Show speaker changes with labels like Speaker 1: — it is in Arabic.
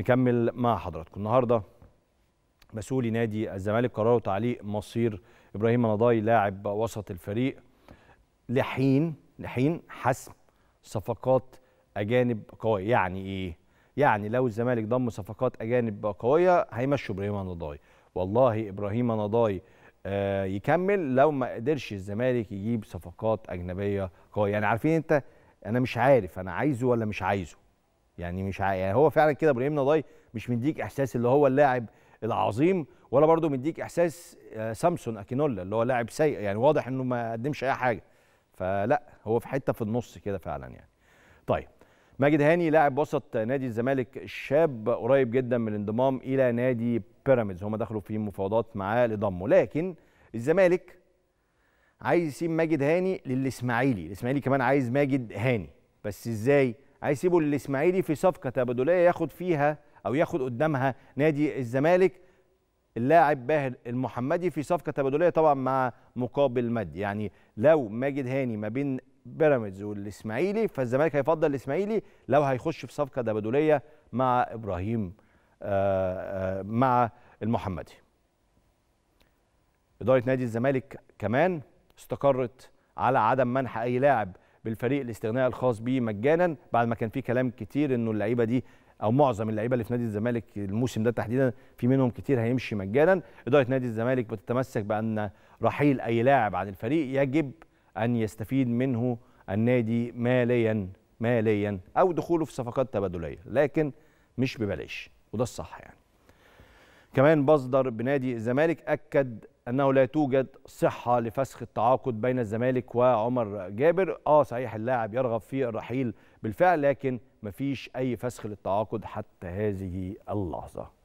Speaker 1: نكمل مع حضراتكم النهارده مسؤولي نادي الزمالك قرروا تعليق مصير ابراهيم نضاي لاعب وسط الفريق لحين لحين حسم صفقات اجانب قويه يعني ايه يعني لو الزمالك ضم صفقات اجانب قويه هيمشوا ابراهيم نضاي والله ابراهيم نضاي آه يكمل لو ما قدرش الزمالك يجيب صفقات اجنبيه قويه يعني عارفين انت انا مش عارف انا عايزه ولا مش عايزه يعني مش ع... يعني هو فعلا كده ابراهيم نضاي مش مديك احساس اللي هو اللاعب العظيم ولا برضه مديك احساس آه، سامسون اكينولا اللي هو لاعب سيء يعني واضح انه ما قدمش اي حاجه فلا هو في حته في النص كده فعلا يعني طيب ماجد هاني لاعب وسط نادي الزمالك الشاب قريب جدا من الانضمام الى نادي بيراميدز هم دخلوا في مفاوضات معاه لضمه لكن الزمالك عايز يسيب ماجد هاني للاسماعيلي الاسماعيلي كمان عايز ماجد هاني بس ازاي عايز يسيبه للاسماعيلي في صفقه تبادليه ياخد فيها او ياخد قدامها نادي الزمالك اللاعب باهر المحمدي في صفقه تبادليه طبعا مع مقابل مادي يعني لو ماجد هاني ما بين بيراميدز والاسماعيلي فالزمالك هيفضل الاسماعيلي لو هيخش في صفقه تبادليه مع ابراهيم آآ آه، آآ آه، مع المحمدي اداره نادي الزمالك كمان استقرت على عدم منح اي لاعب بالفريق الاستغناء الخاص بيه مجانا بعد ما كان في كلام كتير انه اللعيبه دي او معظم اللعيبه اللي في نادي الزمالك الموسم ده تحديدا في منهم كتير هيمشي مجانا اداره نادي الزمالك بتتمسك بان رحيل اي لاعب عن الفريق يجب ان يستفيد منه النادي ماليا ماليا او دخوله في صفقات تبادليه لكن مش ببلاش وده الصح يعني كمان مصدر بنادي الزمالك اكد انه لا توجد صحه لفسخ التعاقد بين الزمالك وعمر جابر اه صحيح اللاعب يرغب في الرحيل بالفعل لكن مفيش اي فسخ للتعاقد حتى هذه اللحظه